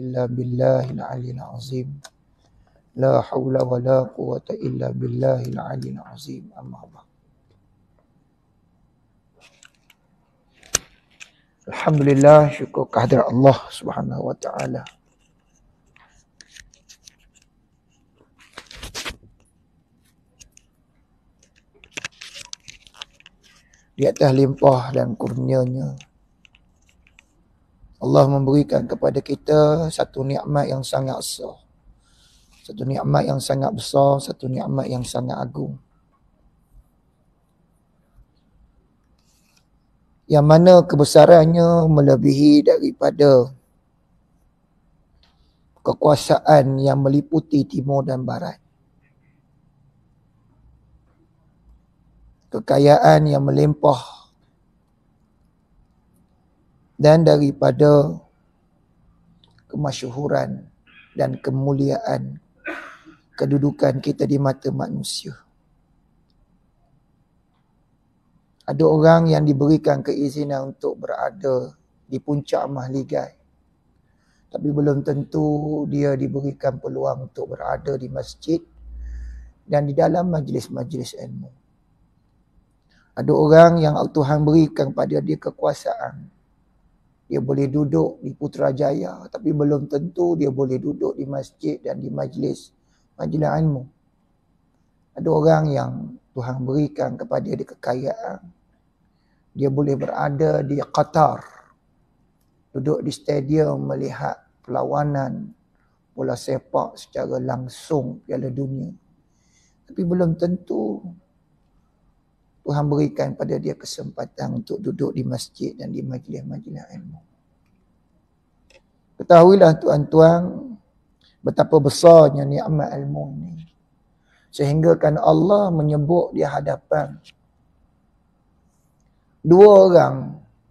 إلا بالله العلي العظيم لا حول ولا قوة إلا بالله العلي العظيم أما بعد الحمد لله شكر كهدر الله سبحانه وتعالى di atas limpah dan kurnianya Allah memberikan kepada kita satu nikmat yang sangat besar. Satu nikmat yang sangat besar, satu nikmat yang sangat agung. Yang mana kebesarannya melebihi daripada kekuasaan yang meliputi timur dan barat. Kekayaan yang melimpah dan daripada kemasyhuran dan kemuliaan kedudukan kita di mata manusia. Ada orang yang diberikan keizinan untuk berada di puncak mahligai. Tapi belum tentu dia diberikan peluang untuk berada di masjid dan di dalam majlis-majlis ilmu. Ada orang yang Tuhan berikan pada dia kekuasaan dia boleh duduk di Putrajaya tapi belum tentu dia boleh duduk di masjid dan di majlis majlis ilmu. Ada orang yang Tuhan berikan kepada dia kekayaan. Dia boleh berada di Qatar. Duduk di stadium melihat perlawanan bola sepak secara langsung Piala Dunia. Tapi belum tentu Tuhan berikan pada dia kesempatan untuk duduk di masjid dan di majlis-majlis ilmu. Ketahuilah tuan-tuan betapa besarnya nikmat ilmu ini. Sehinggakan Allah menyebut di hadapan dua orang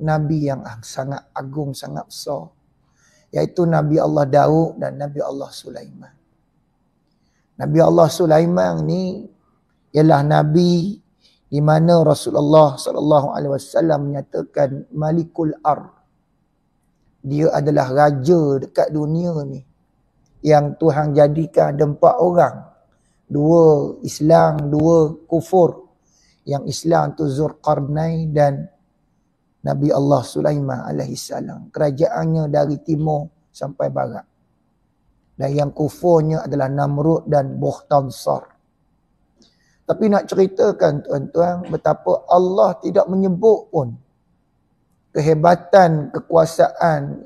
Nabi yang sangat agung, sangat besar. Iaitu Nabi Allah Daud dan Nabi Allah Sulaiman. Nabi Allah Sulaiman ni ialah Nabi di mana Rasulullah sallallahu alaihi wasallam menyatakan Malikul Ar. Dia adalah raja dekat dunia ni yang Tuhan jadikan ada empat orang. Dua Islam, dua kufur. Yang Islam tu Zurqarnai dan Nabi Allah Sulaiman alaihi salam. Kerajaannya dari timur sampai barat. Dan yang kufurnya adalah Namrud dan Bukhtansar. Tapi nak ceritakan tuan-tuan betapa Allah tidak menyebut pun kehebatan kekuasaan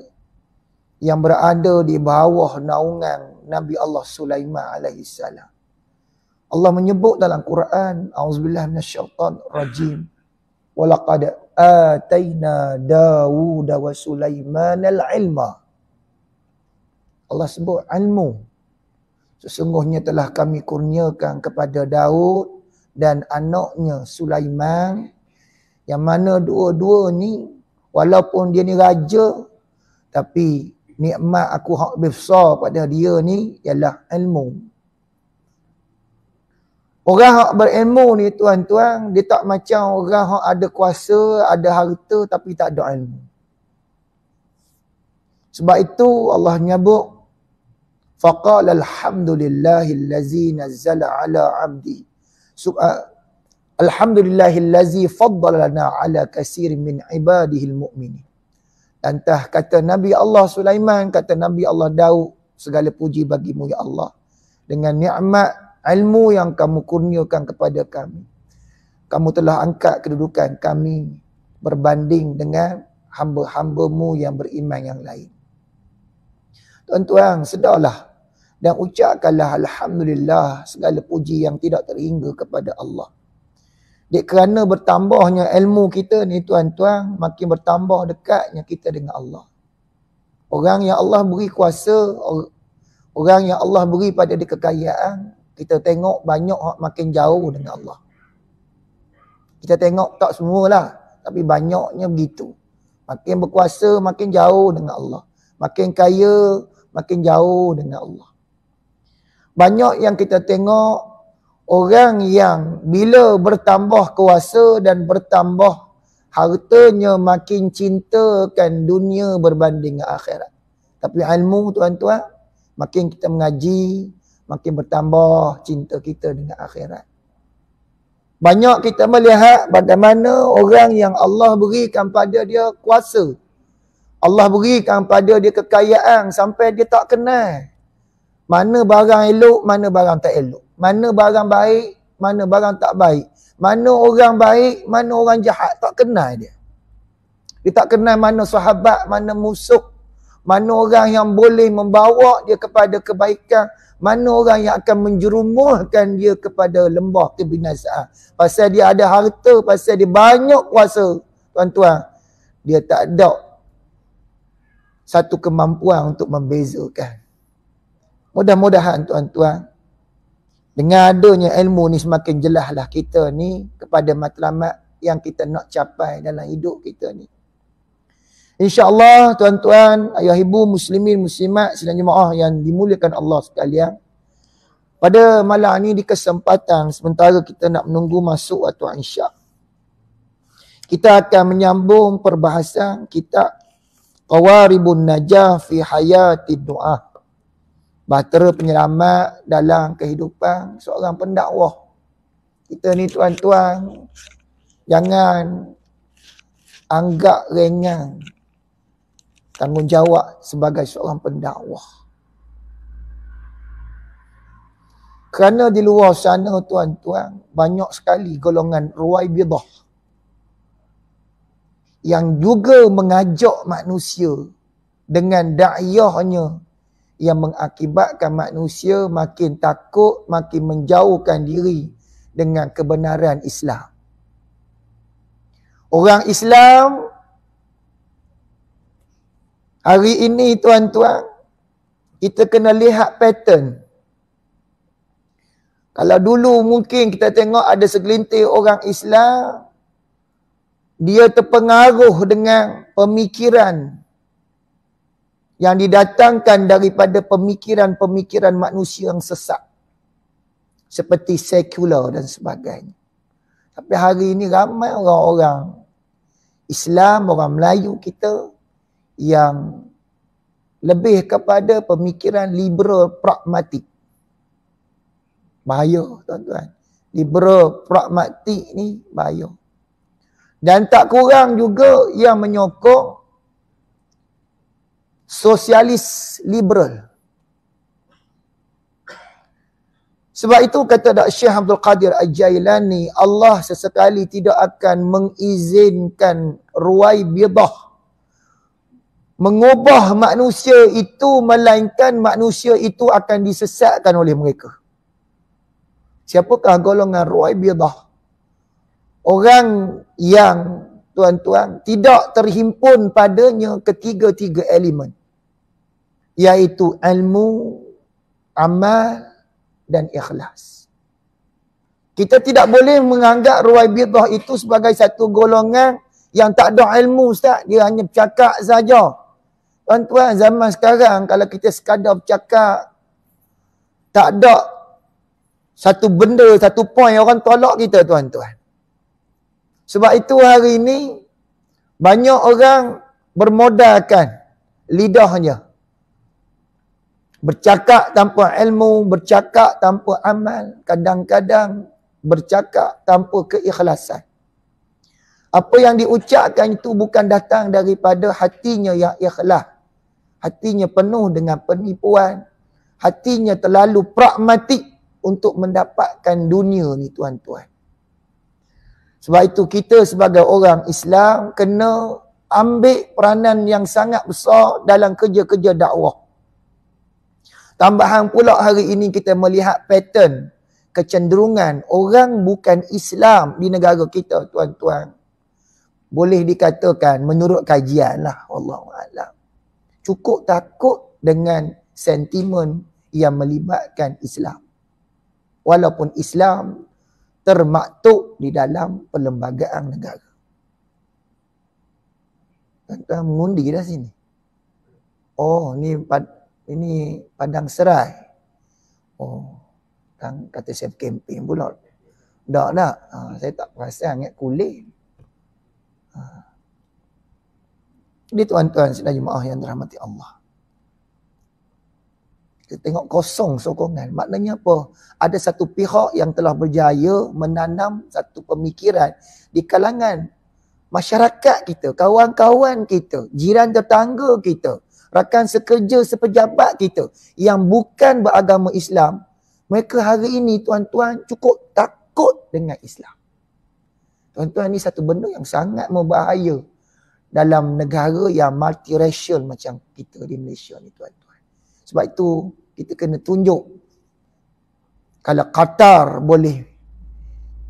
yang berada di bawah naungan Nabi Allah Sulaiman alaihi salam. Allah menyebut dalam Quran, auzubillahi minasyaitan rajim. Walaqad ataina Dawud wa Sulaiman al-ilma. Allah sebut ilmu. Sesungguhnya telah kami kurniakan kepada Daud dan anaknya Sulaiman yang mana dua-dua ni walaupun dia ni raja tapi nikmat aku hak besar pada dia ni ialah ilmu. Orang hak berilmu ni tuan-tuan dia tak macam orang hak ada kuasa, ada harta tapi tak ada ilmu. Sebab itu Allah nyebut faqala alhamdulillahillazi nazzala ala abdi Ah, Alhamdulillahillazi faddalana ala kasir min ibadihi almu'mini. Lantah kata Nabi Allah Sulaiman, kata Nabi Allah Daud, segala puji bagimu ya Allah. Dengan nikmat ilmu yang kamu kurniakan kepada kami. Kamu telah angkat kedudukan kami berbanding dengan hamba-hambamu yang beriman yang lain. Tuan-tuan, sedarlah dan ucapkanlah Alhamdulillah segala puji yang tidak terhingga kepada Allah. Dek kerana bertambahnya ilmu kita ni tuan-tuan, makin bertambah dekatnya kita dengan Allah. Orang yang Allah beri kuasa, orang yang Allah beri pada dia kekayaan, kita tengok banyak orang makin jauh dengan Allah. Kita tengok tak semualah, tapi banyaknya begitu. Makin berkuasa, makin jauh dengan Allah. Makin kaya, makin jauh dengan Allah banyak yang kita tengok orang yang bila bertambah kuasa dan bertambah hartanya makin cintakan dunia berbanding akhirat. Tapi ilmu tuan-tuan, makin kita mengaji, makin bertambah cinta kita dengan akhirat. Banyak kita melihat bagaimana orang yang Allah berikan pada dia kuasa. Allah berikan pada dia kekayaan sampai dia tak kenal. Mana barang elok, mana barang tak elok. Mana barang baik, mana barang tak baik. Mana orang baik, mana orang jahat. Tak kenal dia. Dia tak kenal mana sahabat, mana musuh. Mana orang yang boleh membawa dia kepada kebaikan. Mana orang yang akan menjerumuhkan dia kepada lembah kebinasaan. Pasal dia ada harta, pasal dia banyak kuasa. Tuan-tuan, dia tak ada satu kemampuan untuk membezakan. Mudah-mudahan tuan-tuan dengan adanya ilmu ni semakin jelaslah kita ni kepada matlamat yang kita nak capai dalam hidup kita ni. Insya Allah tuan-tuan, ayah ibu, muslimin, muslimat, silam jemaah yang dimuliakan Allah sekalian. Pada malam ni di kesempatan sementara kita nak menunggu masuk waktu insya. Kita akan menyambung perbahasan kitab Qawaribun Najah fi Hayati Du'ah bahtera penyelamat dalam kehidupan seorang pendakwah. Kita ni tuan-tuan, jangan anggap ringan tanggungjawab sebagai seorang pendakwah. Kerana di luar sana tuan-tuan, banyak sekali golongan ruai bidah yang juga mengajak manusia dengan da'iyahnya yang mengakibatkan manusia makin takut, makin menjauhkan diri dengan kebenaran Islam. Orang Islam hari ini tuan-tuan kita kena lihat pattern. Kalau dulu mungkin kita tengok ada segelintir orang Islam dia terpengaruh dengan pemikiran yang didatangkan daripada pemikiran-pemikiran manusia yang sesat seperti sekular dan sebagainya. Tapi hari ini ramai orang-orang Islam, orang Melayu kita yang lebih kepada pemikiran liberal pragmatik. Bahaya tuan-tuan. Liberal pragmatik ni bahaya. Dan tak kurang juga yang menyokong sosialis liberal. Sebab itu kata Dr. Syekh Abdul Qadir Al-Jailani, Allah sesekali tidak akan mengizinkan ruai bidah mengubah manusia itu melainkan manusia itu akan disesatkan oleh mereka. Siapakah golongan ruai bidah? Orang yang tuan-tuan tidak terhimpun padanya ketiga-tiga elemen iaitu ilmu, amal dan ikhlas. Kita tidak boleh menganggap ruai Ruwaibidah itu sebagai satu golongan yang tak ada ilmu Ustaz. Dia hanya bercakap saja. Tuan-tuan zaman sekarang kalau kita sekadar bercakap tak ada satu benda, satu poin orang tolak kita tuan-tuan. Sebab itu hari ini banyak orang bermodalkan lidahnya. Bercakap tanpa ilmu, bercakap tanpa amal, kadang-kadang bercakap tanpa keikhlasan. Apa yang diucapkan itu bukan datang daripada hatinya yang ikhlas. Hatinya penuh dengan penipuan. Hatinya terlalu pragmatik untuk mendapatkan dunia ni tuan-tuan. Sebab itu kita sebagai orang Islam kena ambil peranan yang sangat besar dalam kerja-kerja dakwah. Tambahan pula hari ini kita melihat pattern kecenderungan orang bukan Islam di negara kita tuan-tuan. Boleh dikatakan menurut kajian lah Allah Allah. Cukup takut dengan sentimen yang melibatkan Islam. Walaupun Islam termaktub di dalam perlembagaan negara. Tuan-tuan mengundi dah sini. Oh ni ini padang serai. Oh, tang kata saya kempen pula. Tak nak. Ha, saya tak perasan angkat kulit. Ha. Ini tuan-tuan sedang jemaah yang dirahmati Allah. Kita tengok kosong sokongan. Maknanya apa? Ada satu pihak yang telah berjaya menanam satu pemikiran di kalangan masyarakat kita, kawan-kawan kita, jiran tetangga kita rakan sekerja sepejabat kita yang bukan beragama Islam, mereka hari ini tuan-tuan cukup takut dengan Islam. Tuan-tuan ini satu benda yang sangat membahaya dalam negara yang multiracial macam kita di Malaysia ni tuan-tuan. Sebab itu kita kena tunjuk kalau Qatar boleh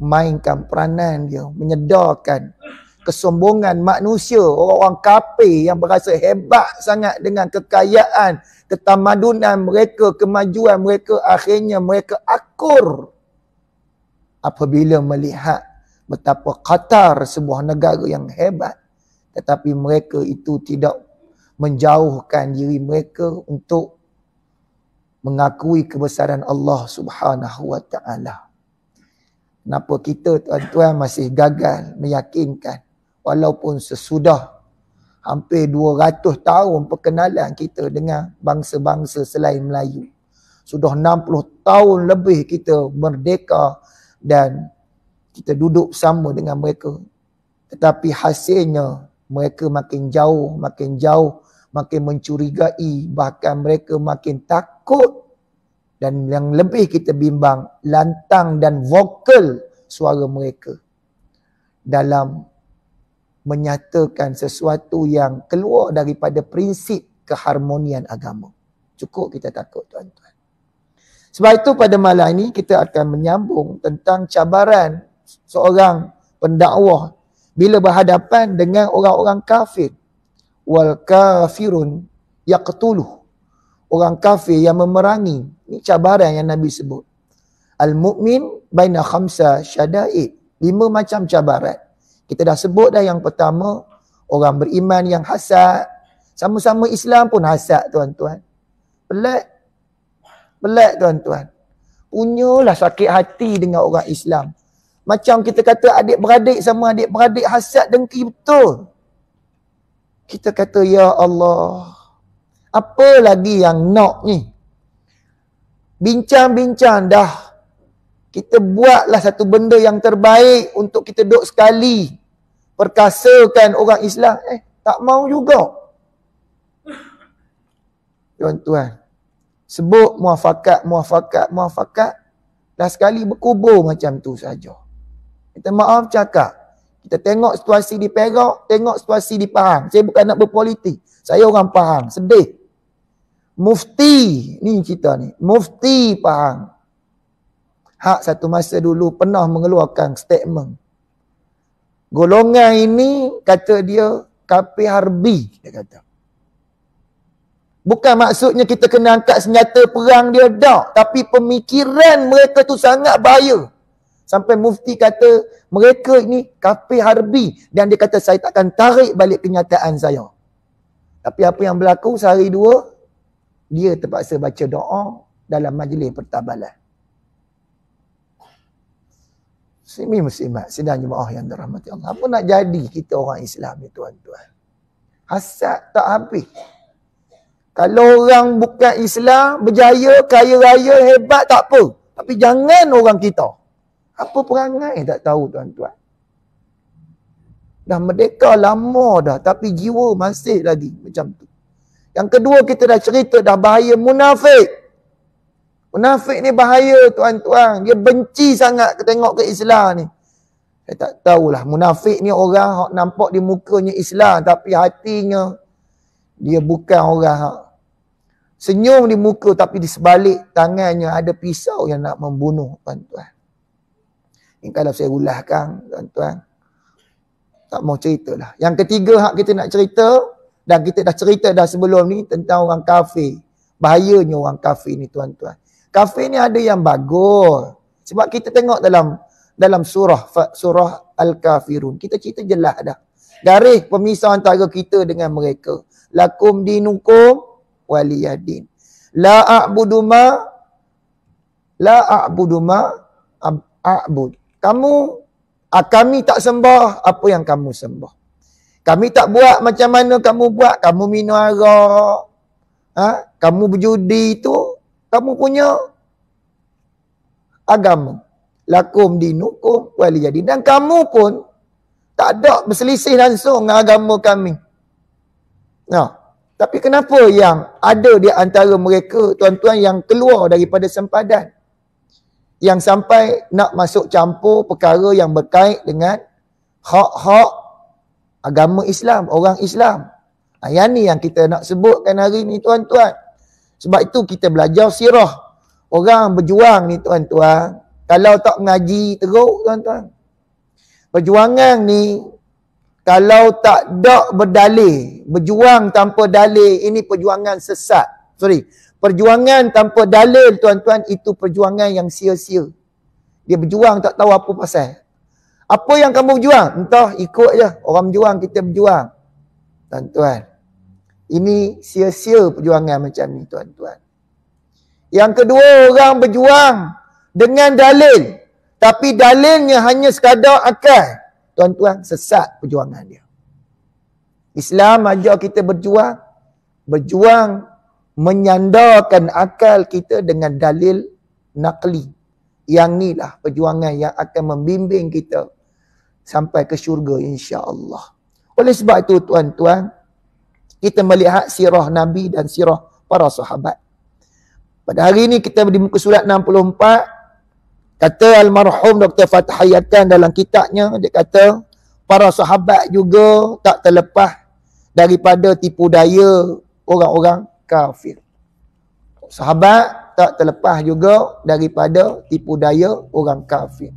mainkan peranan dia menyedarkan kesombongan manusia, orang-orang kafir yang berasa hebat sangat dengan kekayaan, ketamadunan mereka, kemajuan mereka, akhirnya mereka akur apabila melihat betapa Qatar sebuah negara yang hebat tetapi mereka itu tidak menjauhkan diri mereka untuk mengakui kebesaran Allah Subhanahu wa taala. Kenapa kita tuan-tuan masih gagal meyakinkan walaupun sesudah hampir 200 tahun perkenalan kita dengan bangsa-bangsa selain Melayu. Sudah 60 tahun lebih kita merdeka dan kita duduk sama dengan mereka. Tetapi hasilnya mereka makin jauh, makin jauh, makin mencurigai bahkan mereka makin takut dan yang lebih kita bimbang lantang dan vokal suara mereka dalam menyatakan sesuatu yang keluar daripada prinsip keharmonian agama. Cukup kita takut tuan-tuan. Sebab itu pada malam ini kita akan menyambung tentang cabaran seorang pendakwah bila berhadapan dengan orang-orang kafir. Wal kafirun yaqtuluh. Orang kafir yang memerangi. Ini cabaran yang Nabi sebut. Al-mu'min baina khamsa syada'id. Lima macam cabaran. Kita dah sebut dah yang pertama, orang beriman yang hasad. Sama-sama Islam pun hasad tuan-tuan. Pelat. Pelat tuan-tuan. Unyulah sakit hati dengan orang Islam. Macam kita kata adik-beradik sama adik-beradik hasad dengki betul. Kita kata, Ya Allah. Apa lagi yang nak ni? Bincang-bincang dah kita buatlah satu benda yang terbaik untuk kita duduk sekali perkasakan orang Islam eh tak mau juga tuan-tuan sebut muafakat muafakat muafakat dah sekali berkubur macam tu saja kita maaf cakap kita tengok situasi di Perak tengok situasi di Pahang saya bukan nak berpolitik saya orang Pahang sedih mufti ni cerita ni mufti Pahang Hak satu masa dulu pernah mengeluarkan statement. Golongan ini kata dia kapi harbi dia kata. Bukan maksudnya kita kena angkat senjata perang dia dah. Tapi pemikiran mereka tu sangat bahaya. Sampai mufti kata mereka ini kapi harbi. Dan dia kata saya takkan tarik balik kenyataan saya. Tapi apa yang berlaku sehari dua. Dia terpaksa baca doa dalam majlis pertabalan. Muslimin muslimat, sidang jemaah yang dirahmati Allah. Apa nak jadi kita orang Islam ni tuan-tuan? Hasad tak habis. Kalau orang bukan Islam, berjaya, kaya raya, hebat tak apa. Tapi jangan orang kita. Apa perangai tak tahu tuan-tuan. Dah merdeka lama dah tapi jiwa masih lagi macam tu. Yang kedua kita dah cerita dah bahaya munafik. Munafik ni bahaya tuan-tuan. Dia benci sangat ketengok ke Islam ni. Saya tak tahulah. Munafik ni orang yang nampak di mukanya Islam. Tapi hatinya dia bukan orang yang senyum di muka. Tapi di sebalik tangannya ada pisau yang nak membunuh tuan-tuan. Ini kalau saya ulahkan tuan-tuan. Tak mau cerita lah. Yang ketiga hak kita nak cerita. Dan kita dah cerita dah sebelum ni tentang orang kafir. Bahayanya orang kafir ni tuan-tuan kafe ni ada yang bagus sebab kita tengok dalam dalam surah surah al-kafirun kita cerita jelas dah garis pemisah antara kita dengan mereka lakum dinukum waliyadin la a'budu ma la a'budu ma a'bud kamu ah, kami tak sembah apa yang kamu sembah kami tak buat macam mana kamu buat kamu minum arak ha? kamu berjudi tu kamu punya agama. Lakum dinukum wali jadi. Dan kamu pun tak ada berselisih langsung dengan agama kami. Nah, tapi kenapa yang ada di antara mereka tuan-tuan yang keluar daripada sempadan? Yang sampai nak masuk campur perkara yang berkait dengan hak-hak agama Islam, orang Islam. Yang ni yang kita nak sebutkan hari ni tuan-tuan. Sebab itu kita belajar sirah. Orang berjuang ni tuan-tuan. Kalau tak mengaji teruk tuan-tuan. Perjuangan ni kalau tak dok berdalih, berjuang tanpa dalih ini perjuangan sesat. Sorry. Perjuangan tanpa dalil tuan-tuan itu perjuangan yang sia-sia. Dia berjuang tak tahu apa pasal. Apa yang kamu berjuang? Entah ikut je. Orang berjuang kita berjuang. Tuan-tuan. Ini sia-sia perjuangan macam ni tuan-tuan. Yang kedua orang berjuang dengan dalil. Tapi dalilnya hanya sekadar akal. Tuan-tuan sesat perjuangan dia. Islam ajar kita berjuang. Berjuang menyandarkan akal kita dengan dalil nakli. Yang ni lah perjuangan yang akan membimbing kita sampai ke syurga insya Allah. Oleh sebab itu tuan-tuan, kita melihat sirah Nabi dan sirah para sahabat. Pada hari ini kita di muka surat 64, kata almarhum Dr. Fatih Hayatan dalam kitabnya, dia kata, para sahabat juga tak terlepas daripada tipu daya orang-orang kafir. Sahabat tak terlepas juga daripada tipu daya orang kafir.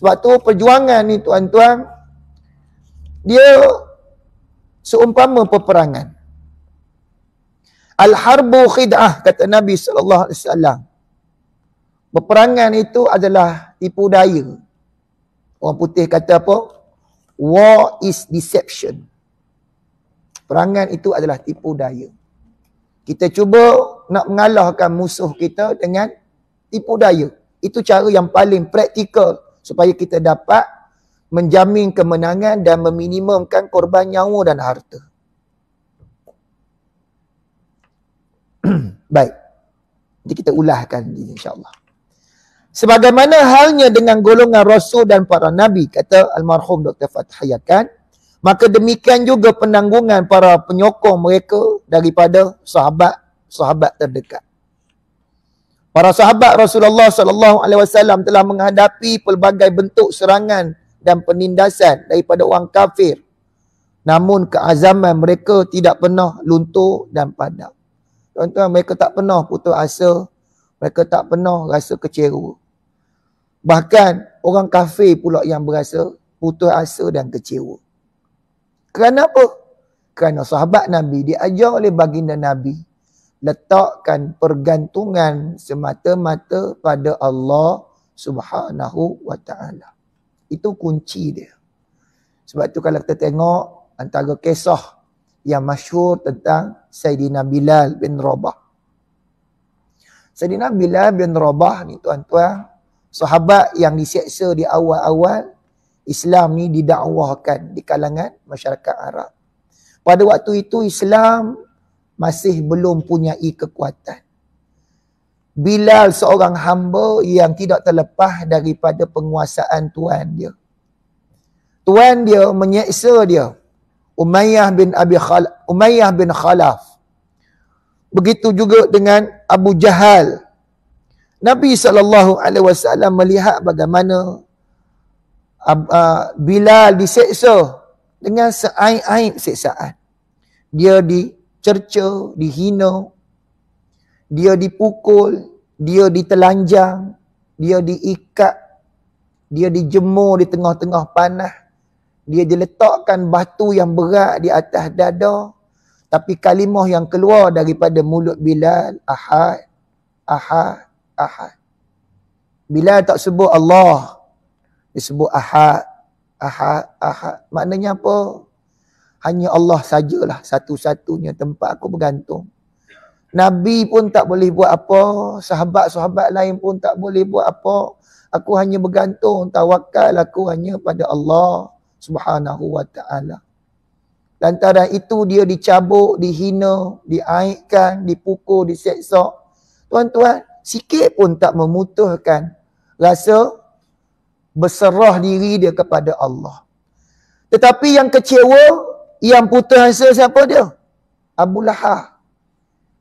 Sebab tu perjuangan ni tuan-tuan, dia seumpama peperangan. Al-harbu khid'ah kata Nabi sallallahu alaihi wasallam. itu adalah tipu daya. Orang putih kata apa? War is deception. Perangan itu adalah tipu daya. Kita cuba nak mengalahkan musuh kita dengan tipu daya. Itu cara yang paling praktikal supaya kita dapat menjamin kemenangan dan meminimumkan korban nyawa dan harta. Baik. Jadi kita ulahkan insya-Allah. Sebagaimana halnya dengan golongan rasul dan para nabi kata almarhum Dr. Fathayakan, maka demikian juga penanggungan para penyokong mereka daripada sahabat-sahabat terdekat. Para sahabat Rasulullah sallallahu alaihi wasallam telah menghadapi pelbagai bentuk serangan dan penindasan daripada orang kafir. Namun keazaman mereka tidak pernah luntur dan padam. Tuan-tuan, mereka tak pernah putus asa. Mereka tak pernah rasa kecewa. Bahkan orang kafe pula yang berasa putus asa dan kecewa. Kerana apa? Kerana sahabat Nabi diajar oleh baginda Nabi letakkan pergantungan semata-mata pada Allah Subhanahu wa taala. Itu kunci dia. Sebab tu kalau kita tengok antara kisah yang masyhur tentang Sayyidina Bilal bin Rabah. Sayyidina Bilal bin Rabah ni tuan-tuan, sahabat yang diseksa di awal-awal, Islam ni didakwahkan di kalangan masyarakat Arab. Pada waktu itu Islam masih belum punya kekuatan. Bilal seorang hamba yang tidak terlepas daripada penguasaan tuan dia. Tuan dia menyeksa dia Umayyah bin Abi Khal Umayyah bin Khalaf. Begitu juga dengan Abu Jahal. Nabi sallallahu alaihi wasallam melihat bagaimana Bilal diseksa dengan seaib-aib siksaan. Dia dicerca, dihina, dia dipukul, dia ditelanjang, dia diikat, dia dijemur di tengah-tengah panah, dia diletakkan batu yang berat di atas dada tapi kalimah yang keluar daripada mulut Bilal ahad ahad ahad Bilal tak sebut Allah dia sebut ahad ahad ahad maknanya apa hanya Allah sajalah satu-satunya tempat aku bergantung Nabi pun tak boleh buat apa sahabat-sahabat lain pun tak boleh buat apa aku hanya bergantung tawakal aku hanya pada Allah Subhanahu wa ta'ala. Lantaran itu dia dicabuk, dihina, diaikkan, dipukul, diseksok. Tuan-tuan, sikit pun tak memutuhkan rasa berserah diri dia kepada Allah. Tetapi yang kecewa, yang putus asa siapa dia? Abu Lahab.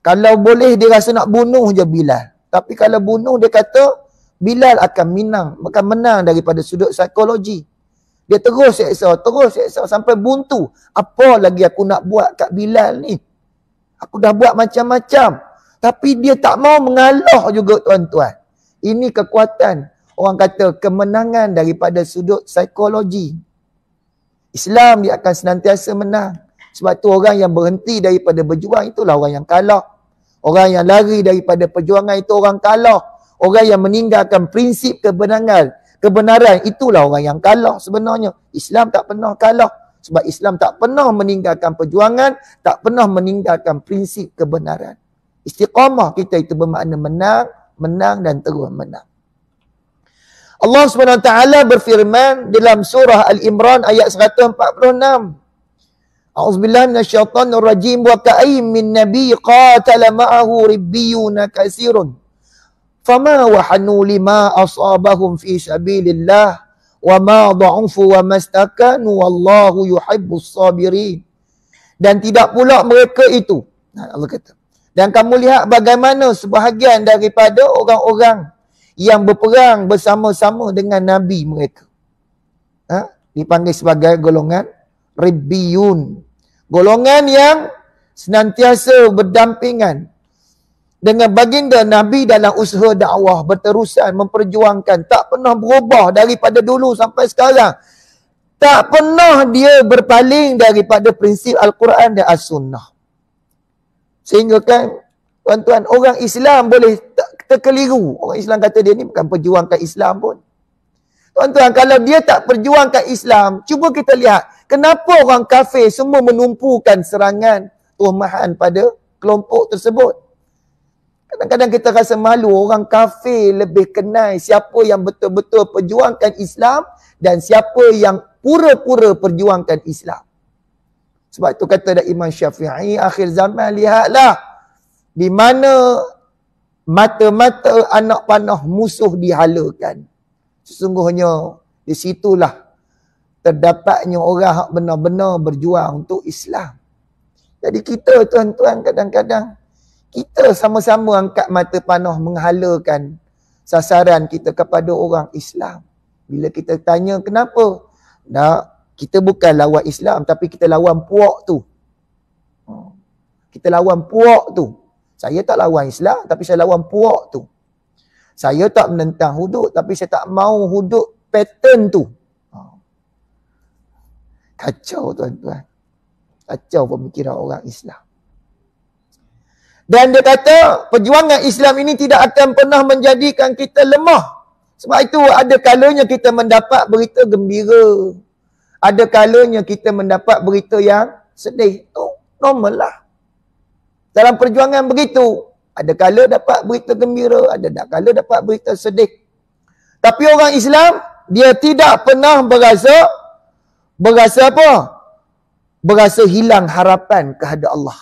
Kalau boleh dia rasa nak bunuh je Bilal. Tapi kalau bunuh dia kata Bilal akan menang, akan menang daripada sudut psikologi. Dia terus seksa, terus seksa sampai buntu. Apa lagi aku nak buat kat Bilal ni? Aku dah buat macam-macam. Tapi dia tak mau mengalah juga tuan-tuan. Ini kekuatan. Orang kata kemenangan daripada sudut psikologi. Islam dia akan senantiasa menang. Sebab tu orang yang berhenti daripada berjuang itulah orang yang kalah. Orang yang lari daripada perjuangan itu orang kalah. Orang yang meninggalkan prinsip kebenangan kebenaran itulah orang yang kalah sebenarnya Islam tak pernah kalah sebab Islam tak pernah meninggalkan perjuangan tak pernah meninggalkan prinsip kebenaran istiqamah kita itu bermakna menang menang dan terus menang Allah Subhanahu Taala berfirman dalam surah Al Imran ayat 146 A'udzubillahi minasyaitonir rajim wa ka'im min nabiy qatala ma'ahu ribbiyuna katsirun fama wahanu lima asabahum fi sabilillah wa ma dha'ufu wa mastakanu wallahu yuhibbus sabirin dan tidak pula mereka itu Allah kata dan kamu lihat bagaimana sebahagian daripada orang-orang yang berperang bersama-sama dengan nabi mereka ha? dipanggil sebagai golongan ribbiyun golongan yang senantiasa berdampingan dengan baginda Nabi dalam usaha dakwah berterusan memperjuangkan tak pernah berubah daripada dulu sampai sekarang tak pernah dia berpaling daripada prinsip Al-Quran dan As-Sunnah sehingga kan tuan-tuan orang Islam boleh terkeliru orang Islam kata dia ni bukan perjuangkan Islam pun tuan-tuan kalau dia tak perjuangkan Islam cuba kita lihat kenapa orang kafir semua menumpukan serangan tuhmahan pada kelompok tersebut Kadang-kadang kita rasa malu orang kafir lebih kenal siapa yang betul-betul perjuangkan Islam dan siapa yang pura-pura perjuangkan Islam. Sebab itu kata dah Imam Syafi'i akhir zaman lihatlah di mana mata-mata anak panah musuh dihalakan. Sesungguhnya di situlah terdapatnya orang benar-benar berjuang untuk Islam. Jadi kita tuan-tuan kadang-kadang kita sama-sama angkat mata panah menghalakan sasaran kita kepada orang Islam. Bila kita tanya kenapa? Nah, kita bukan lawan Islam tapi kita lawan puak tu. Ha. Kita lawan puak tu. Saya tak lawan Islam tapi saya lawan puak tu. Saya tak menentang hudud tapi saya tak mau hudud pattern tu. Ha. Kacau tuan-tuan. Kacau pemikiran orang Islam. Dan dia kata perjuangan Islam ini tidak akan pernah menjadikan kita lemah. Sebab itu ada kalanya kita mendapat berita gembira. Ada kalanya kita mendapat berita yang sedih. Itu normal lah. Dalam perjuangan begitu, ada kala dapat berita gembira, ada tak kala dapat berita sedih. Tapi orang Islam, dia tidak pernah berasa, berasa apa? Berasa hilang harapan kehadap Allah.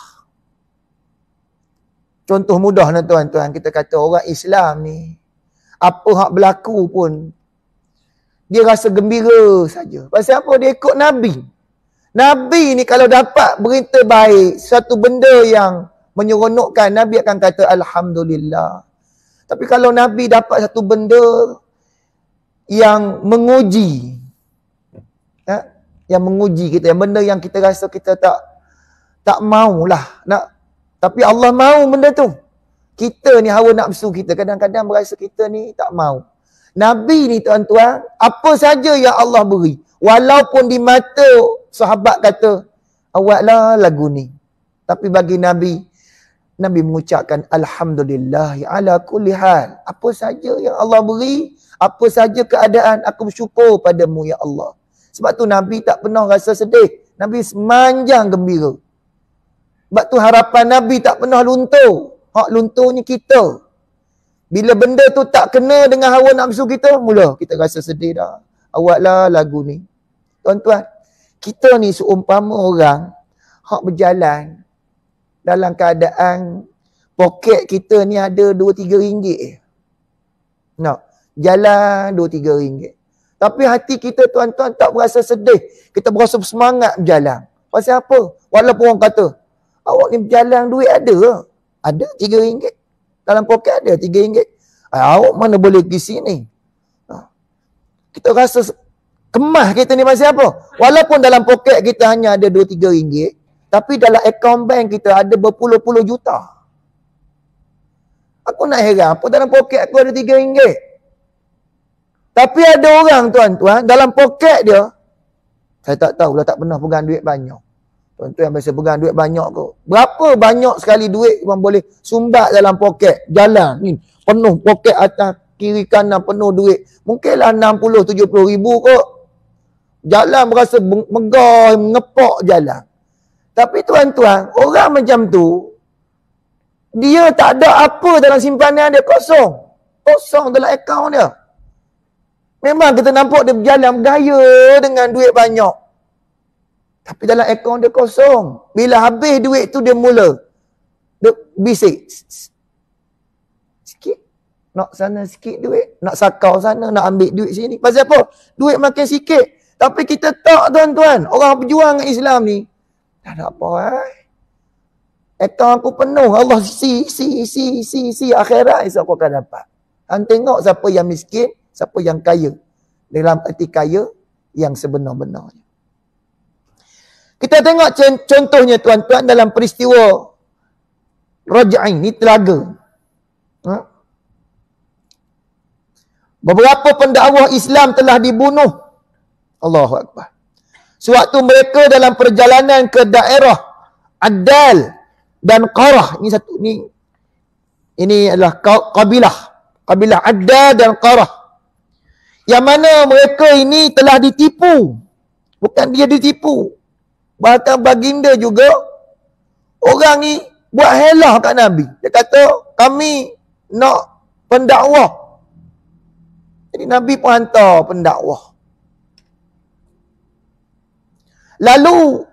Contoh mudah lah tuan-tuan. Kita kata orang Islam ni. Apa hak berlaku pun. Dia rasa gembira saja. Pasal apa? Dia ikut Nabi. Nabi ni kalau dapat berita baik. Satu benda yang menyeronokkan. Nabi akan kata Alhamdulillah. Tapi kalau Nabi dapat satu benda yang menguji. Ya? Yang menguji kita. Yang benda yang kita rasa kita tak tak maulah nak tapi Allah mahu benda tu. Kita ni hawa nafsu kita. Kadang-kadang berasa kita ni tak mahu. Nabi ni tuan-tuan, apa saja yang Allah beri. Walaupun di mata sahabat kata, awaklah lagu ni. Tapi bagi Nabi, Nabi mengucapkan Alhamdulillah ya ala kulli Apa saja yang Allah beri, apa saja keadaan, aku bersyukur padamu ya Allah. Sebab tu Nabi tak pernah rasa sedih. Nabi semanjang gembira. Sebab tu harapan Nabi tak pernah luntur. Hak lunturnya kita. Bila benda tu tak kena dengan hawa nafsu kita, mula kita rasa sedih dah. Awaklah lagu ni. Tuan-tuan, kita ni seumpama orang hak berjalan dalam keadaan poket kita ni ada 2-3 ringgit. No. Jalan 2-3 ringgit. Tapi hati kita tuan-tuan tak berasa sedih. Kita berasa bersemangat berjalan. Pasal apa? Walaupun orang kata, Awak ni berjalan duit ada ke? Ada tiga ringgit. Dalam poket ada tiga ringgit. Ah, awak mana boleh pergi sini? Ha? Kita rasa kemah kita ni masih apa? Walaupun dalam poket kita hanya ada dua tiga ringgit. Tapi dalam akaun bank kita ada berpuluh-puluh juta. Aku nak heran apa dalam poket aku ada tiga ringgit. Tapi ada orang tuan-tuan dalam poket dia. Saya tak tahu lah tak pernah pegang duit banyak. Tuan-tuan biasa pegang duit banyak kot. Berapa banyak sekali duit yang boleh sumbat dalam poket jalan ni. Penuh poket atas kiri kanan penuh duit. Mungkinlah 60-70 ribu kot. Jalan berasa megah, mengepok jalan. Tapi tuan-tuan, orang macam tu, dia tak ada apa dalam simpanan dia kosong. Kosong dalam akaun dia. Memang kita nampak dia berjalan gaya dengan duit banyak. Tapi dalam akaun dia kosong. Bila habis duit tu dia mula. Dia bisik. Sikit. Nak sana sikit duit. Nak sakau sana. Nak ambil duit sini. Pasal apa? Duit makin sikit. Tapi kita tak tuan-tuan. Orang berjuang Islam ni. Tak ada apa eh. Akaun aku penuh. Allah si, si, si, si, si, si. Akhirat esok aku akan dapat. Kan tengok siapa yang miskin. Siapa yang kaya. Dalam arti kaya yang sebenar-benarnya. Kita tengok contohnya tuan-tuan dalam peristiwa Raja'in, ni telaga. Ha? Beberapa pendakwah Islam telah dibunuh. Allahu Akbar. Sewaktu mereka dalam perjalanan ke daerah Adal dan Qarah. Ini satu, ni ini adalah kabilah. Kabilah Adal dan Qarah. Yang mana mereka ini telah ditipu. Bukan dia ditipu. Bahkan baginda juga orang ni buat helah kat Nabi. Dia kata kami nak pendakwah. Jadi Nabi pun hantar pendakwah. Lalu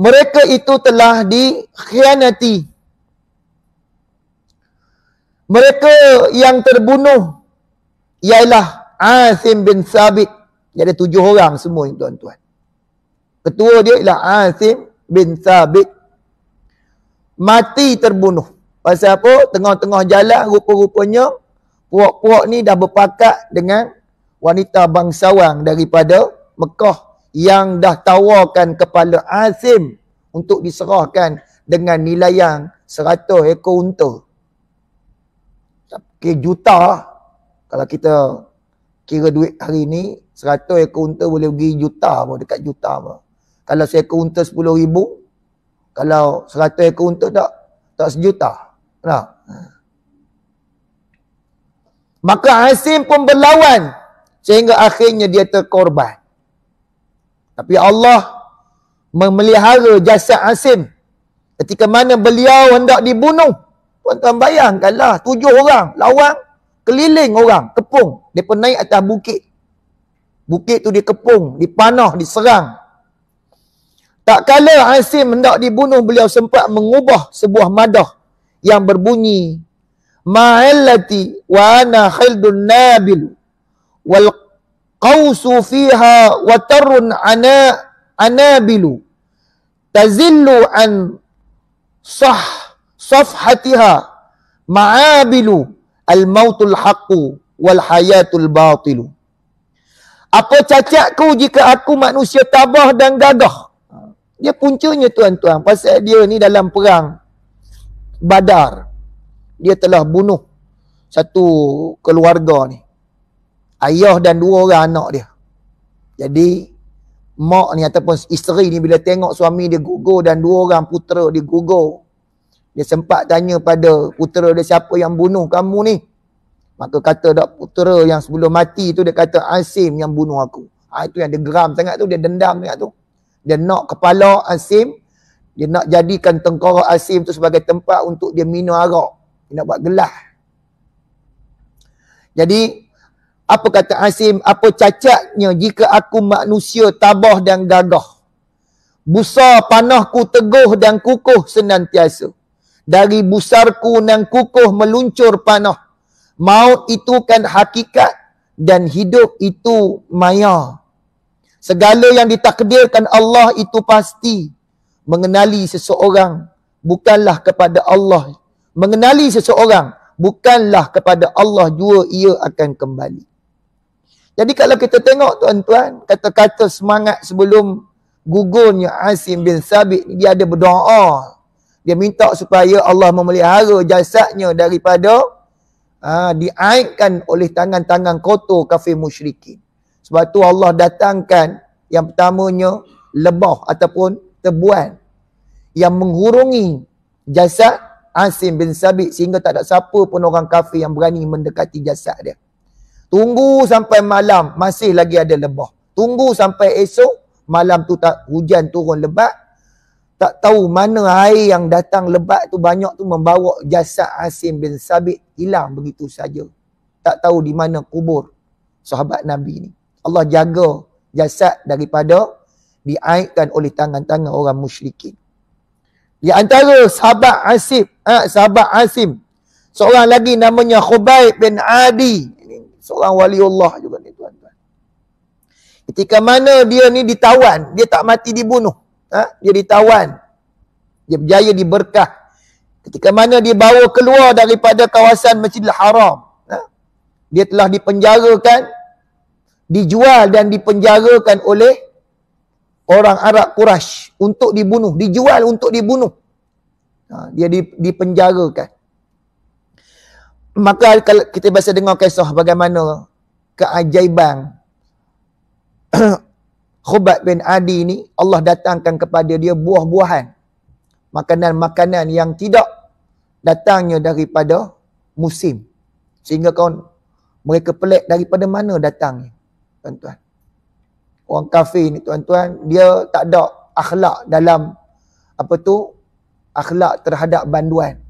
mereka itu telah dikhianati. Mereka yang terbunuh ialah Asim bin Sabit. Jadi tujuh orang semua tuan-tuan. Ketua dia ialah Asim bin Sabit. Mati terbunuh. Pasal apa? Tengah-tengah jalan rupa-rupanya puak-puak ni dah berpakat dengan wanita bangsawang daripada Mekah yang dah tawarkan kepala Asim untuk diserahkan dengan nilai yang seratus ekor unta. Okay, juta lah. kalau kita kira duit hari ni seratus ekor unta boleh pergi juta apa dekat juta apa. Kalau saya keunta sepuluh ribu, kalau seratus saya keunta tak, tak sejuta. Nah. Maka Asim pun berlawan sehingga akhirnya dia terkorban. Tapi Allah memelihara jasa Asim ketika mana beliau hendak dibunuh. Tuan-tuan bayangkanlah tujuh orang lawan keliling orang kepung. Dia pun naik atas bukit. Bukit tu dikepung, dipanah, diserang. Tak kala Asim hendak dibunuh beliau sempat mengubah sebuah madah yang berbunyi Ma'allati wa ana khaldun nabil wal qawsu fiha wa tarun ana anabilu tazillu an sah safhatiha ma'abilu al mautul haqqu wal hayatul batilu apa cacatku jika aku manusia tabah dan gagah dia puncanya tuan-tuan pasal dia ni dalam perang Badar. Dia telah bunuh satu keluarga ni. Ayah dan dua orang anak dia. Jadi mak ni ataupun isteri ni bila tengok suami dia gugur dan dua orang putera dia gugur, dia sempat tanya pada putera dia siapa yang bunuh kamu ni? Maka kata dak putera yang sebelum mati tu dia kata Asim yang bunuh aku. ha, itu yang dia geram sangat tu dia dendam sangat tu. Dia nak kepala Asim. Dia nak jadikan tengkorak Asim tu sebagai tempat untuk dia minum arak. Dia nak buat gelah. Jadi, apa kata Asim? Apa cacatnya jika aku manusia tabah dan gagah? Busa panahku teguh dan kukuh senantiasa. Dari busarku dan kukuh meluncur panah. Maut itu kan hakikat dan hidup itu maya. Segala yang ditakdirkan Allah itu pasti mengenali seseorang bukanlah kepada Allah. Mengenali seseorang bukanlah kepada Allah jua ia akan kembali. Jadi kalau kita tengok tuan-tuan, kata-kata semangat sebelum gugurnya Asim bin Sabit dia ada berdoa. Dia minta supaya Allah memelihara jasadnya daripada aa, ah, diaikkan oleh tangan-tangan kotor kafir musyrikin. Sebab tu Allah datangkan yang pertamanya lebah ataupun tebuan yang menghurungi jasad Asim bin Sabit sehingga tak ada siapa pun orang kafir yang berani mendekati jasad dia. Tunggu sampai malam masih lagi ada lebah. Tunggu sampai esok malam tu tak hujan turun lebat. Tak tahu mana air yang datang lebat tu banyak tu membawa jasad Asim bin Sabit hilang begitu saja. Tak tahu di mana kubur sahabat Nabi ni. Allah jaga jasad daripada diaikkan oleh tangan-tangan orang musyrikin. Di antara sahabat Asim, ah ha, sahabat Asim, seorang lagi namanya Khubaib bin Adi, seorang wali Allah juga ni tuan-tuan. Ketika mana dia ni ditawan, dia tak mati dibunuh. Ha? Dia ditawan. Dia berjaya diberkah. Ketika mana dia bawa keluar daripada kawasan Masjidil Haram. Ha? Dia telah dipenjarakan dijual dan dipenjarakan oleh orang Arab Quraisy untuk dibunuh dijual untuk dibunuh ha, dia dipenjarakan maka kalau kita biasa dengar kisah bagaimana keajaiban Khubat bin Adi ni Allah datangkan kepada dia buah-buahan makanan-makanan yang tidak datangnya daripada musim sehingga kau mereka pelik daripada mana datangnya tuan-tuan. Orang kafir ni tuan-tuan, dia tak ada akhlak dalam apa tu? Akhlak terhadap banduan.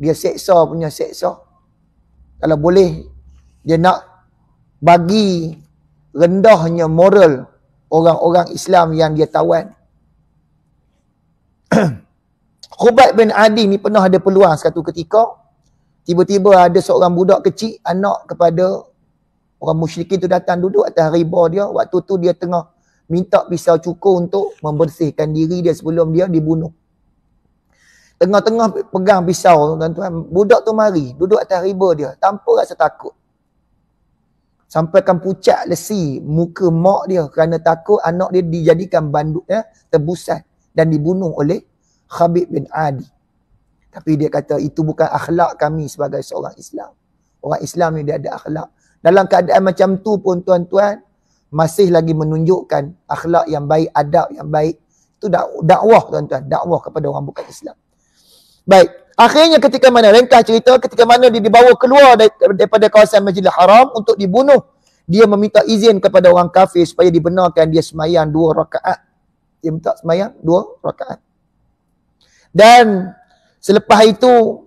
Dia seksa punya seksa. Kalau boleh dia nak bagi rendahnya moral orang-orang Islam yang dia tawan. Khubat bin Adi ni pernah ada peluang satu ketika Tiba-tiba ada seorang budak kecil Anak kepada orang musyrikin tu datang duduk atas riba dia waktu tu dia tengah minta pisau cukur untuk membersihkan diri dia sebelum dia dibunuh tengah-tengah pegang pisau tuan-tuan budak tu mari duduk atas riba dia tanpa rasa takut sampaikan pucat lesi muka mak dia kerana takut anak dia dijadikan banduk ya tebusan dan dibunuh oleh Khabib bin Adi tapi dia kata itu bukan akhlak kami sebagai seorang Islam orang Islam ni dia ada akhlak dalam keadaan macam tu pun tuan-tuan masih lagi menunjukkan akhlak yang baik, adab yang baik. Itu dakwah tuan-tuan, dakwah kepada orang bukan Islam. Baik, akhirnya ketika mana ringkas cerita ketika mana dia dibawa keluar daripada kawasan Masjidil Haram untuk dibunuh dia meminta izin kepada orang kafir supaya dibenarkan dia semayang dua rakaat. Dia minta semayang dua rakaat. Dan selepas itu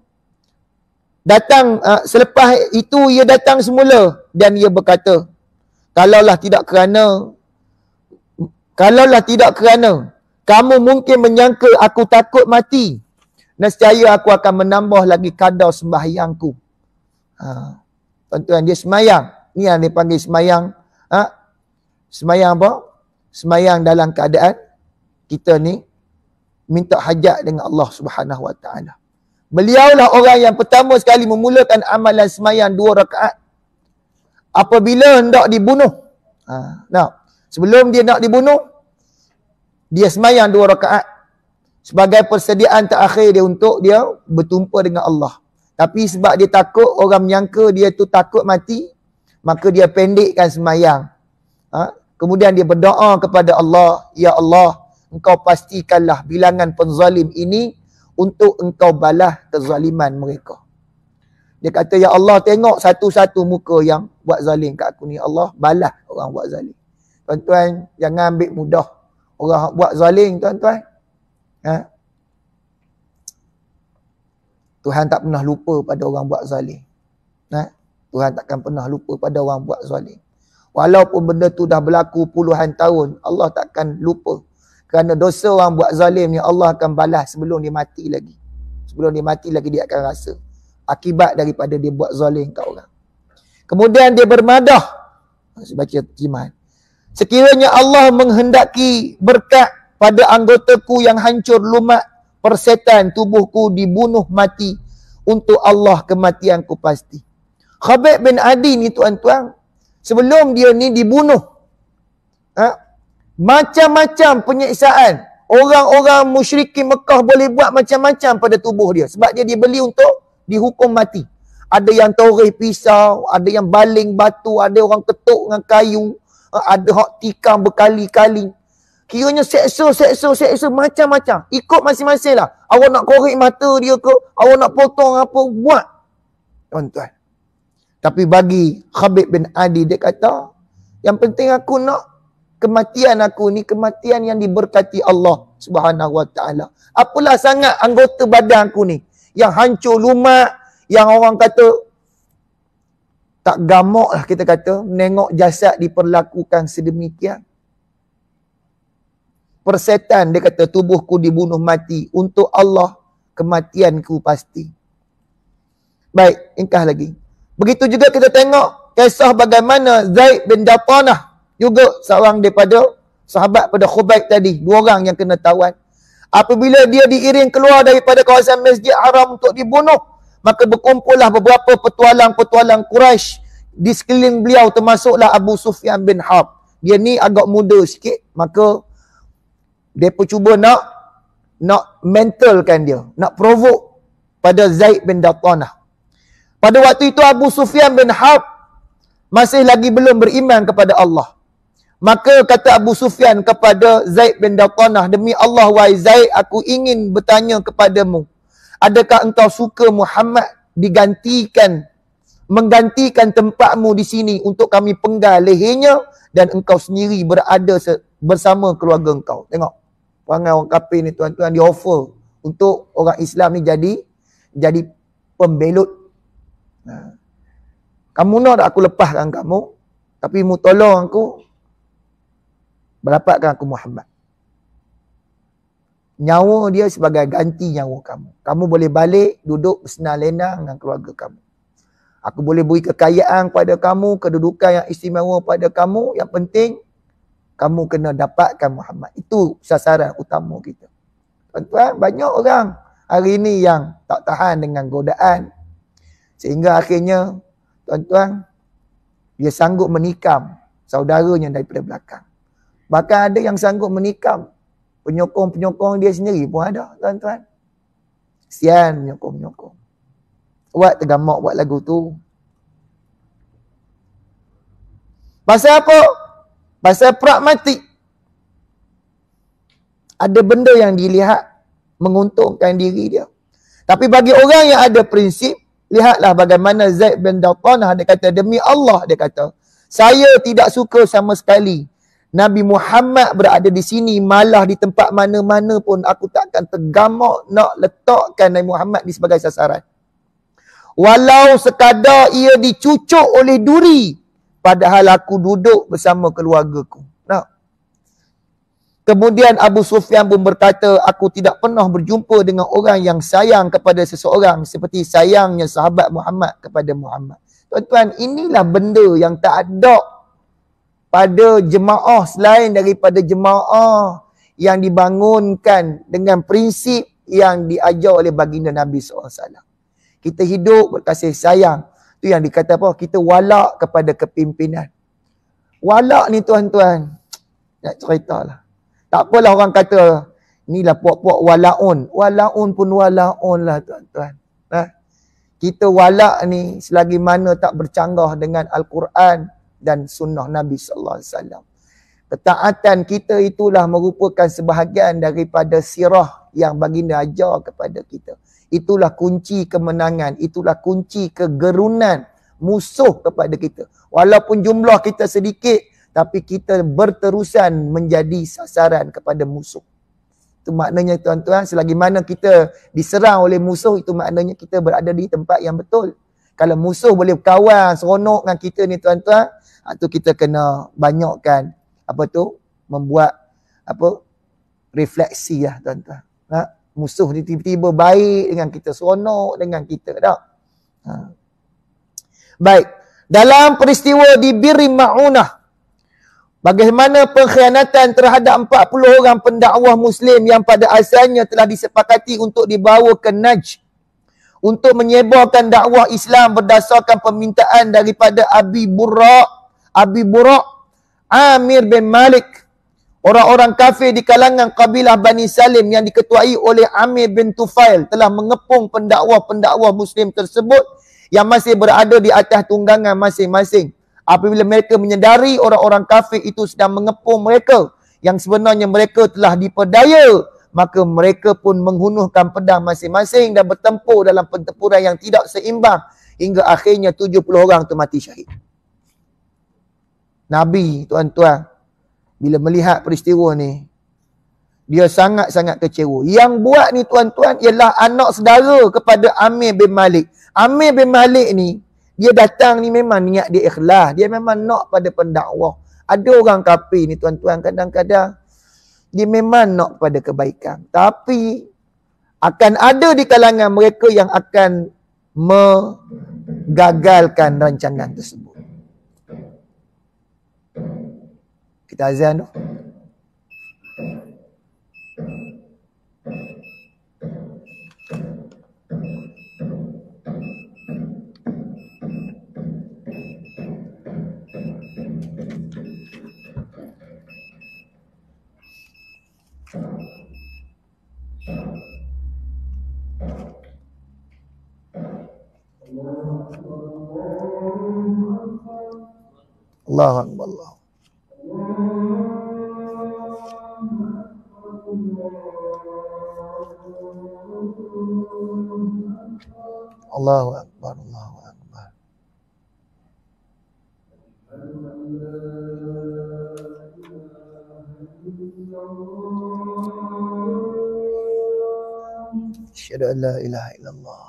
datang uh, selepas itu ia datang semula dan ia berkata kalaulah tidak kerana kalaulah tidak kerana kamu mungkin menyangka aku takut mati nescaya aku akan menambah lagi kadar sembahyangku ha tuan-tuan dia semayang ni yang panggil semayang ha semayang apa semayang dalam keadaan kita ni minta hajat dengan Allah Subhanahu Wa Taala Beliaulah orang yang pertama sekali memulakan amalan semayang dua rakaat. Apabila hendak dibunuh. Ha, nah, sebelum dia nak dibunuh, dia semayang dua rakaat. Sebagai persediaan terakhir dia untuk dia bertumpa dengan Allah. Tapi sebab dia takut, orang menyangka dia tu takut mati, maka dia pendekkan semayan. Ha, kemudian dia berdoa kepada Allah, Ya Allah, engkau pastikanlah bilangan penzalim ini, untuk engkau balas kezaliman mereka. Dia kata, Ya Allah tengok satu-satu muka yang buat zalim kat aku ni. Allah balas orang buat zalim. Tuan-tuan, jangan ambil mudah orang buat zalim tuan-tuan. Ha? Tuhan tak pernah lupa pada orang buat zalim. Ha? Tuhan takkan pernah lupa pada orang buat zalim. Walaupun benda tu dah berlaku puluhan tahun, Allah takkan lupa. Kerana dosa orang buat zalim ni Allah akan balas sebelum dia mati lagi. Sebelum dia mati lagi dia akan rasa. Akibat daripada dia buat zalim kat orang. Kemudian dia bermadah. Masih baca jimat. Sekiranya Allah menghendaki berkat pada anggotaku yang hancur lumat persetan tubuhku dibunuh mati. Untuk Allah kematianku pasti. Khabib bin Adi ni tuan-tuan. Sebelum dia ni dibunuh. Ha? Macam-macam penyiksaan Orang-orang musyriki Mekah boleh buat macam-macam pada tubuh dia Sebab dia dibeli untuk dihukum mati Ada yang torih pisau Ada yang baling batu Ada orang ketuk dengan kayu eh, Ada hak tikam berkali-kali Kiranya seksa, seksa, seksa Macam-macam Ikut masing-masing lah Awak nak korek mata dia ke Awak nak potong apa Buat Tuan-tuan Tapi bagi Khabib bin Adi dia kata Yang penting aku nak kematian aku ni kematian yang diberkati Allah Subhanahu Wa Taala. Apalah sangat anggota badan aku ni yang hancur lumak, yang orang kata tak gamak lah kita kata, menengok jasad diperlakukan sedemikian. Persetan dia kata tubuhku dibunuh mati untuk Allah kematianku pasti. Baik, ingkah lagi. Begitu juga kita tengok kisah bagaimana Zaid bin Datanah juga seorang daripada sahabat pada Khubaib tadi. Dua orang yang kena tawan. Apabila dia diiring keluar daripada kawasan Masjid Haram untuk dibunuh, maka berkumpullah beberapa petualang-petualang Quraisy di sekeliling beliau termasuklah Abu Sufyan bin Harb. Dia ni agak muda sikit, maka depa cuba nak nak mentalkan dia, nak provoke pada Zaid bin Dathanah. Pada waktu itu Abu Sufyan bin Harb masih lagi belum beriman kepada Allah. Maka kata Abu Sufyan kepada Zaid bin Daqanah, demi Allah wahai Zaid, aku ingin bertanya kepadamu. Adakah engkau suka Muhammad digantikan, menggantikan tempatmu di sini untuk kami penggal lehernya dan engkau sendiri berada se- bersama keluarga engkau. Tengok. Perangai orang kafir ni tuan-tuan di offer untuk orang Islam ni jadi jadi pembelut. Ha. Kamu nak aku lepaskan kamu tapi mu tolong aku Berdapatkan aku Muhammad. Nyawa dia sebagai ganti nyawa kamu. Kamu boleh balik duduk bersenang lena dengan keluarga kamu. Aku boleh beri kekayaan pada kamu, kedudukan yang istimewa pada kamu. Yang penting, kamu kena dapatkan Muhammad. Itu sasaran utama kita. Tuan-tuan, banyak orang hari ini yang tak tahan dengan godaan. Sehingga akhirnya, tuan-tuan, dia sanggup menikam saudaranya daripada belakang. Bahkan ada yang sanggup menikam penyokong-penyokong dia sendiri pun ada, tuan-tuan. Sian penyokong-penyokong. Buat tergamak buat lagu tu. Pasal apa? Pasal pragmatik. Ada benda yang dilihat menguntungkan diri dia. Tapi bagi orang yang ada prinsip, lihatlah bagaimana Zaid bin Dautan dia kata, demi Allah dia kata, saya tidak suka sama sekali Nabi Muhammad berada di sini malah di tempat mana-mana pun aku tak akan tergamak nak letakkan Nabi Muhammad di sebagai sasaran. Walau sekadar ia dicucuk oleh duri padahal aku duduk bersama keluargaku. Nah. Kemudian Abu Sufyan pun berkata aku tidak pernah berjumpa dengan orang yang sayang kepada seseorang seperti sayangnya sahabat Muhammad kepada Muhammad. Tuan-tuan, inilah benda yang tak ada pada jemaah selain daripada jemaah yang dibangunkan dengan prinsip yang diajar oleh baginda Nabi SAW. Kita hidup berkasih sayang. tu yang dikata apa? Kita walak kepada kepimpinan. Walak ni tuan-tuan. Nak cerita lah. Tak apalah orang kata, ni lah puak-puak walaun. Walaun pun walaun lah tuan-tuan. Ha? Kita walak ni selagi mana tak bercanggah dengan Al-Quran dan sunnah Nabi sallallahu alaihi wasallam. Ketaatan kita itulah merupakan sebahagian daripada sirah yang baginda ajar kepada kita. Itulah kunci kemenangan, itulah kunci kegerunan musuh kepada kita. Walaupun jumlah kita sedikit tapi kita berterusan menjadi sasaran kepada musuh. Itu maknanya tuan-tuan, selagi mana kita diserang oleh musuh itu maknanya kita berada di tempat yang betul. Kalau musuh boleh berkawan seronok dengan kita ni tuan-tuan, ha, tu kita kena banyakkan apa tu membuat apa refleksi lah tuan-tuan. Ha? Musuh ni tiba-tiba baik dengan kita, seronok dengan kita tak? Ha. Baik. Dalam peristiwa di Birim Ma'unah, Bagaimana pengkhianatan terhadap 40 orang pendakwah Muslim yang pada asalnya telah disepakati untuk dibawa ke Najd untuk menyebarkan dakwah Islam berdasarkan permintaan daripada Abi Burak, Abi Burak, Amir bin Malik. Orang-orang kafir di kalangan kabilah Bani Salim yang diketuai oleh Amir bin Tufail telah mengepung pendakwah-pendakwah Muslim tersebut yang masih berada di atas tunggangan masing-masing. Apabila mereka menyedari orang-orang kafir itu sedang mengepung mereka yang sebenarnya mereka telah diperdaya maka mereka pun menghunuhkan pedang masing-masing dan bertempur dalam pertempuran yang tidak seimbang hingga akhirnya 70 orang tu mati syahid. Nabi tuan-tuan bila melihat peristiwa ni dia sangat-sangat kecewa. Yang buat ni tuan-tuan ialah anak saudara kepada Amir bin Malik. Amir bin Malik ni dia datang ni memang niat dia ikhlas. Dia memang nak pada pendakwah. Ada orang kafir ni tuan-tuan kadang-kadang dia memang nak pada kebaikan. Tapi akan ada di kalangan mereka yang akan menggagalkan rancangan tersebut. Kita azan. الله أكبر الله الله أكبر الله أكبر أشهد أن لا إله إلا الله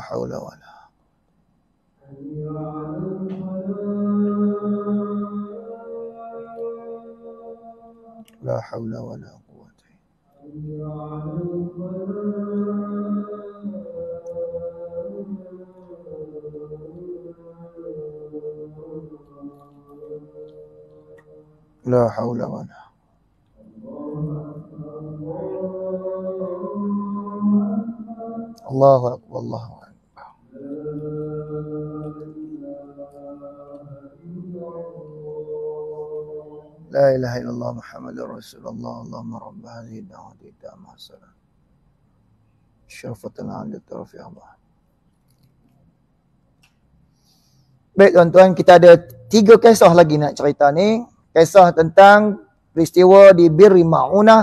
حول ولا لا حول ولا قوة لا حول ولا الله أكبر الله أكبر ilaha illallah Muhammadur Rasulullah Allahumma rabb hadhihi da'wati da'ma salam. Syafatan an tarafi Allah. Baik tuan-tuan, kita ada tiga kisah lagi nak cerita ni. Kisah tentang peristiwa di Birri Ma'unah.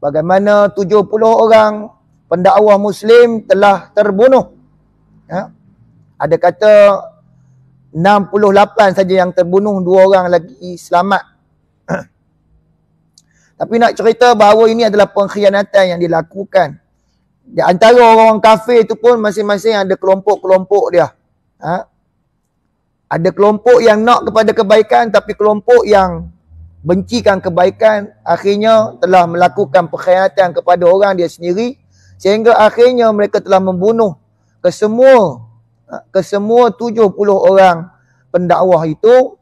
Bagaimana 70 orang pendakwah Muslim telah terbunuh. Ya? Ada kata 68 saja yang terbunuh, dua orang lagi selamat. Tapi nak cerita bahawa ini adalah pengkhianatan yang dilakukan. Di antara orang-orang kafir itu pun masing-masing ada kelompok-kelompok dia. Ha? Ada kelompok yang nak kepada kebaikan tapi kelompok yang bencikan kebaikan akhirnya telah melakukan pengkhianatan kepada orang dia sendiri sehingga akhirnya mereka telah membunuh kesemua ha, kesemua 70 orang pendakwah itu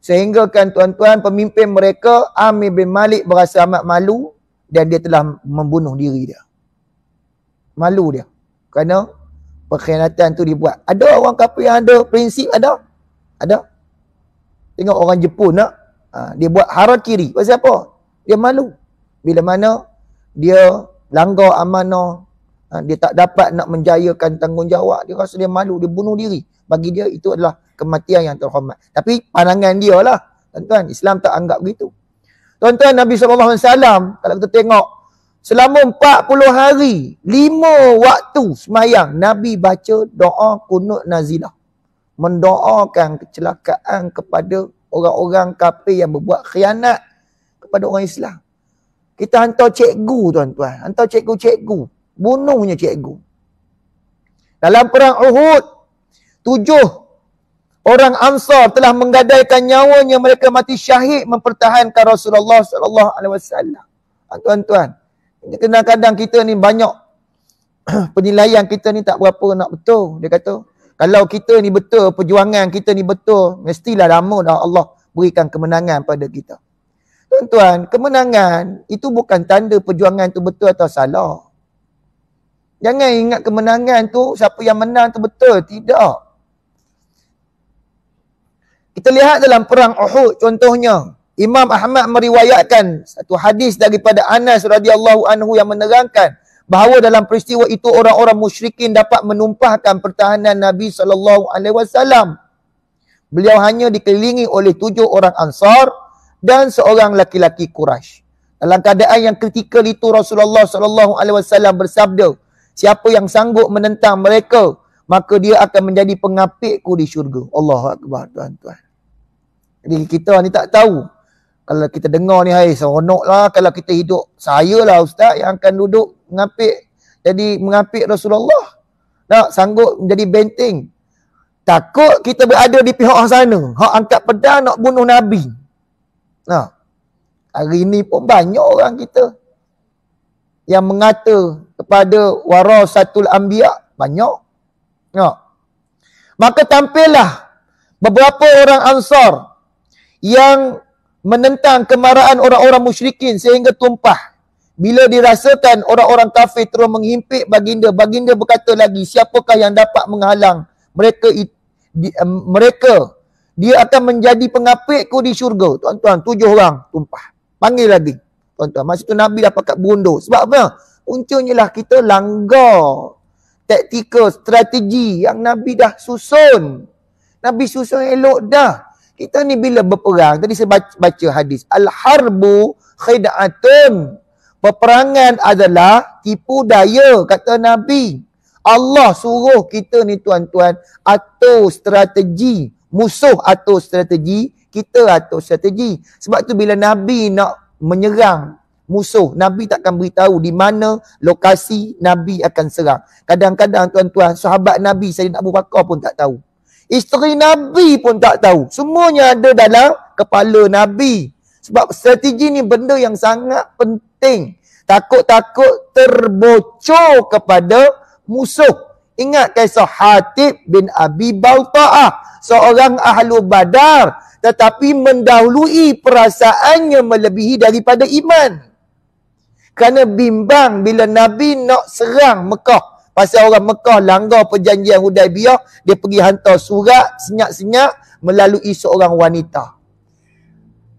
Sehinggakan tuan-tuan pemimpin mereka Amir bin Malik berasa amat malu dan dia telah membunuh diri dia. Malu dia. Kerana perkhianatan tu dibuat. Ada orang kapal yang ada prinsip? Ada? Ada? Tengok orang Jepun nak. Ha? Dia buat harakiri. Pasal apa? Dia malu. Bila mana dia langgar amanah. Ha? Dia tak dapat nak menjayakan tanggungjawab. Dia rasa dia malu. Dia bunuh diri. Bagi dia itu adalah kematian yang terhormat. Tapi pandangan dia lah. Tuan-tuan, Islam tak anggap begitu. Tuan-tuan, Nabi SAW, kalau kita tengok, selama 40 hari, 5 waktu semayang, Nabi baca doa kunut nazilah. Mendoakan kecelakaan kepada orang-orang kafir yang berbuat khianat kepada orang Islam. Kita hantar cikgu tuan-tuan. Hantar cikgu-cikgu. Bunuhnya cikgu. Dalam perang Uhud, tujuh Orang Ansar telah menggadaikan nyawanya mereka mati syahid mempertahankan Rasulullah sallallahu alaihi wasallam. Ah, tuan-tuan, kadang-kadang kita ni banyak penilaian kita ni tak berapa nak betul dia kata. Kalau kita ni betul perjuangan kita ni betul, mestilah lama dah Allah berikan kemenangan pada kita. Tuan-tuan, kemenangan itu bukan tanda perjuangan tu betul atau salah. Jangan ingat kemenangan tu siapa yang menang tu betul, tidak. Kita lihat dalam perang Uhud contohnya, Imam Ahmad meriwayatkan satu hadis daripada Anas radhiyallahu anhu yang menerangkan bahawa dalam peristiwa itu orang-orang musyrikin dapat menumpahkan pertahanan Nabi sallallahu alaihi wasallam. Beliau hanya dikelilingi oleh tujuh orang Ansar dan seorang laki-laki Quraisy. Dalam keadaan yang kritikal itu Rasulullah sallallahu alaihi wasallam bersabda, siapa yang sanggup menentang mereka, maka dia akan menjadi pengapikku di syurga. Allahu akbar tuan-tuan. Jadi kita ni tak tahu. Kalau kita dengar ni, hai, seronok lah kalau kita hidup. Saya lah ustaz yang akan duduk mengapik. Jadi mengapik Rasulullah. Tak sanggup menjadi benteng. Takut kita berada di pihak sana. Hak angkat pedang nak bunuh Nabi. Nah. Hari ini pun banyak orang kita yang mengata kepada warasatul anbiya banyak. Nah. Maka tampillah beberapa orang ansar yang menentang kemarahan orang-orang musyrikin sehingga tumpah. Bila dirasakan orang-orang kafir terus menghimpit baginda, baginda berkata lagi, siapakah yang dapat menghalang mereka di, uh, mereka dia akan menjadi pengapitku di syurga. Tuan-tuan, tujuh orang tumpah. Panggil lagi. Tuan-tuan, masa tu Nabi dah pakat bundo. Sebab apa? Puncanya lah kita langgar taktikal strategi yang Nabi dah susun. Nabi susun elok dah. Kita ni bila berperang, tadi saya baca, baca hadis. Al-harbu khida'atun. Peperangan adalah tipu daya, kata Nabi. Allah suruh kita ni tuan-tuan atur strategi. Musuh atur strategi, kita atur strategi. Sebab tu bila Nabi nak menyerang musuh, Nabi tak akan beritahu di mana lokasi Nabi akan serang. Kadang-kadang tuan-tuan, sahabat Nabi saya nak berbakar pun tak tahu. Isteri Nabi pun tak tahu. Semuanya ada dalam kepala Nabi. Sebab strategi ni benda yang sangat penting. Takut-takut terbocor kepada musuh. Ingat kisah Hatib bin Abi Balta'ah. Seorang ahlu badar. Tetapi mendahului perasaannya melebihi daripada iman. Kerana bimbang bila Nabi nak serang Mekah. Pasal orang Mekah langgar perjanjian Hudaibiyah, dia pergi hantar surat senyap-senyap melalui seorang wanita.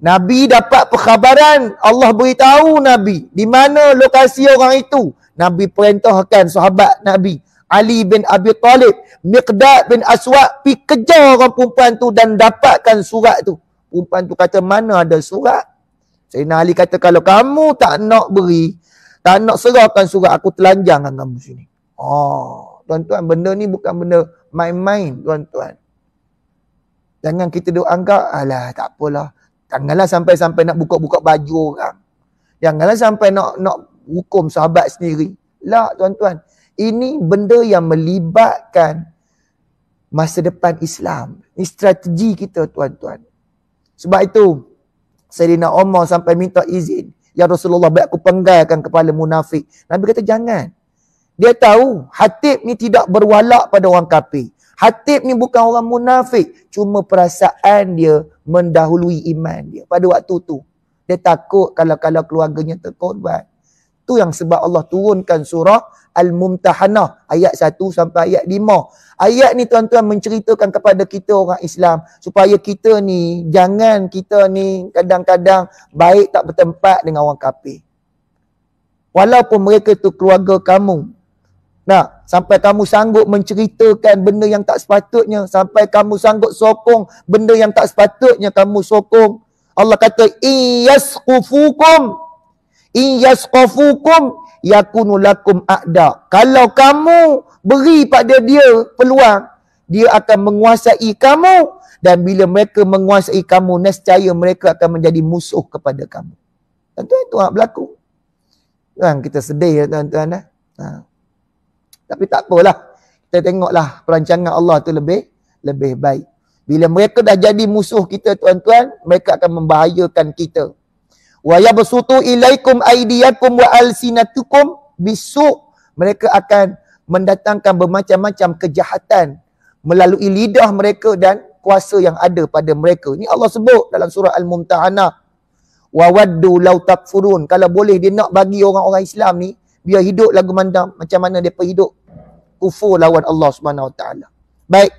Nabi dapat perkhabaran, Allah beritahu Nabi di mana lokasi orang itu. Nabi perintahkan sahabat Nabi Ali bin Abi Talib, Miqdad bin Aswad pi kejar orang perempuan tu dan dapatkan surat tu. Perempuan tu kata, "Mana ada surat?" Sayyidina Ali kata, "Kalau kamu tak nak beri, tak nak serahkan surat, aku telanjang kamu sini." Oh, tuan-tuan benda ni bukan benda main-main tuan-tuan. Jangan kita duk anggap alah tak apalah. Janganlah sampai-sampai nak buka-buka baju orang. Janganlah sampai nak nak hukum sahabat sendiri. Lah tuan-tuan, ini benda yang melibatkan masa depan Islam. Ini strategi kita tuan-tuan. Sebab itu Sayyidina Umar sampai minta izin. Ya Rasulullah, baik aku penggalkan kepala munafik. Nabi kata jangan. Dia tahu Hatib ni tidak berwalak pada orang kafir. Hatib ni bukan orang munafik. Cuma perasaan dia mendahului iman dia pada waktu tu. Dia takut kalau-kalau keluarganya terkorban. Tu yang sebab Allah turunkan surah Al-Mumtahanah ayat 1 sampai ayat 5. Ayat ni tuan-tuan menceritakan kepada kita orang Islam supaya kita ni jangan kita ni kadang-kadang baik tak bertempat dengan orang kafir. Walaupun mereka tu keluarga kamu, tak? Sampai kamu sanggup menceritakan benda yang tak sepatutnya. Sampai kamu sanggup sokong benda yang tak sepatutnya kamu sokong. Allah kata, kufukum, Iyaskufukum. kufukum, Yakunulakum akda. Kalau kamu beri pada dia peluang, dia akan menguasai kamu. Dan bila mereka menguasai kamu, nescaya mereka akan menjadi musuh kepada kamu. Tentu itu yang berlaku. Kan kita sedih ya tuan-tuan. Eh? Ha. Tapi tak apalah. Kita tengoklah perancangan Allah tu lebih lebih baik. Bila mereka dah jadi musuh kita tuan-tuan, mereka akan membahayakan kita. Wa yabsutu ilaikum aydiyakum wa alsinatukum bisu' mereka akan mendatangkan bermacam-macam kejahatan melalui lidah mereka dan kuasa yang ada pada mereka. Ini Allah sebut dalam surah Al-Mumtahanah. Wa waddu law takfurun. Kalau boleh dia nak bagi orang-orang Islam ni biar hidup lagu mandam macam mana depa hidup kufur lawan Allah Subhanahu Wa Taala. Baik.